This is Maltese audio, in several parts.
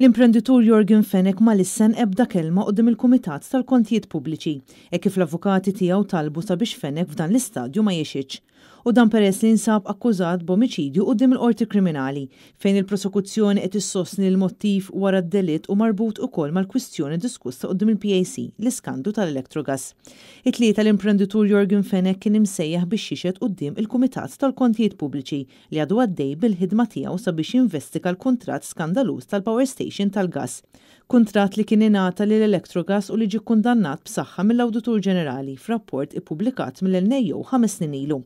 L-imprenditur Jorgen Fenek ma lissen ebda kelma qoddim il-Kumitat tal-Kontijiet Pubbliċi, e kif l-avukati tiegħu talbu sabiex Fenek f'dan l-istadju ma jexitx u dan peress li nsab akkużat b'omiċidju u dim il-qorti kriminali fejn il-prosekuzzjoni qed issostni l-mottiv wara d-delitt u marbut ukoll mal-kwistjoni diskussa dim il-PAC l-iskandu tal elektrogas It-tlieta l-imprenditur Jorgen Fenek kien imsejjaħ biex jixed dim il-Kumitat tal-Kontijiet Pubbliċi li għadu għaddej bil-ħidma tiegħu sabiex jinvestiga l-kuntratt skandaluż tal-Power Station tal-Gas. Kontrat li kien ingħata lil Electrogas u li ġi kundannat b'saħħa mill-Awditur Ġenerali f'rapport ippubblikat mill-Nejju ħames snin ilu.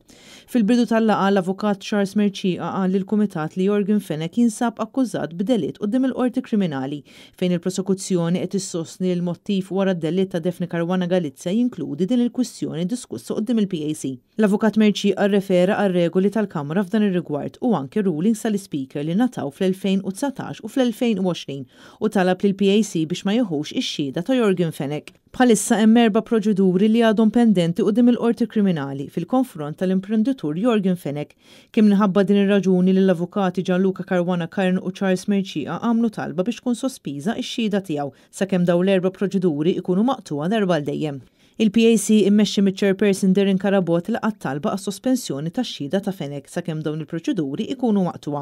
Fil-bidu tal-laqa l-avukat Charles Merċiqa qal li l-kumitat li Jorgen Fenek jinsab akkużat b'delitt qudiem il-qorti kriminali fejn il-prosekuzzjoni qed issostni l mottiv wara d-delitt ta' Defni Karwana Galizza jinkludi din il-kwistjoni diskussa qudiem il-PAC. L-avukat Merċiqa rrefera għar-regoli tal-Kamra f'dan ir-rigward u anke rulings tal speaker li nataw fl-2019 u fl-2020 u talab li l-PAC tal-IAC biex ma jħux ix-xhieda ta' Jorgen Fenek. Bħalissa hemm erba' proċeduri li għadhom pendenti dim il-qorti kriminali fil-konfront tal-imprenditur Jorgen Fenek kim minħabba din ir-raġuni li l-avukati Gianluca Karwana Karn u Charles Merċija għamlu talba biex tkun sospiża x xhieda tiegħu sakemm daw l-erba' proċeduri ikunu maqtuha darba l dejjem. Il-PAC immexxi mit-chairperson Darren Karabot li qatt talba għas sospensjoni ta' xida ta' Fenek sakemm dawn il-proċeduri ikunu waqtuha.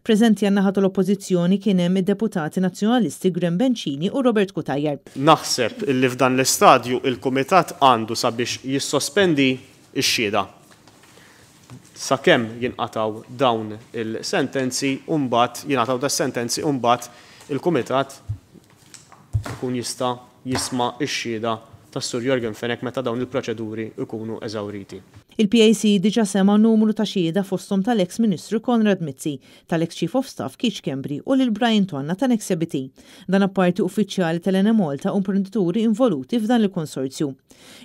Preżenti għan l-oppożizzjoni kien hemm id-deputati nazzjonalisti Gren Bencini u Robert Kutajer. Naħseb li f'dan l-istadju il-Kumitat għandu sabiex jissospendi x-xhieda. Sakemm jinqataw dawn il-sentenzi umbat, jinqataw da' sentenzi umbat il-Kumitat ikun jista' jisma' ix xhieda tas Sur Jorgen Fenek meta dawn il-proċeduri ikunu eżawriti. Il-PAC diġa sema numru ta' xieda fostom tal-ex ministru Konrad Mizzi, tal-ex chief of staff Kiċ Kembri u lil Brian Tonna ta' ex Dan apparti uffiċjali tal enemolta u imprenditori involuti f'dan il-konsorzju.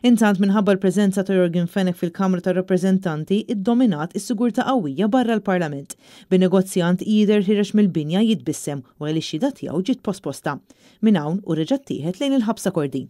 Intant minħabba l-preżenza ta' Jorgen Fenek fil-Kamra ta' Rappreżentanti id-dominat is-sigurta qawwija barra l-Parlament. Bin-negozjant jider ħirex mill-binja jitbissem u għalix xieda tiegħu ġiet posposta. Minn hawn u reġgħet tieħed lejn il-ħabsa kordin.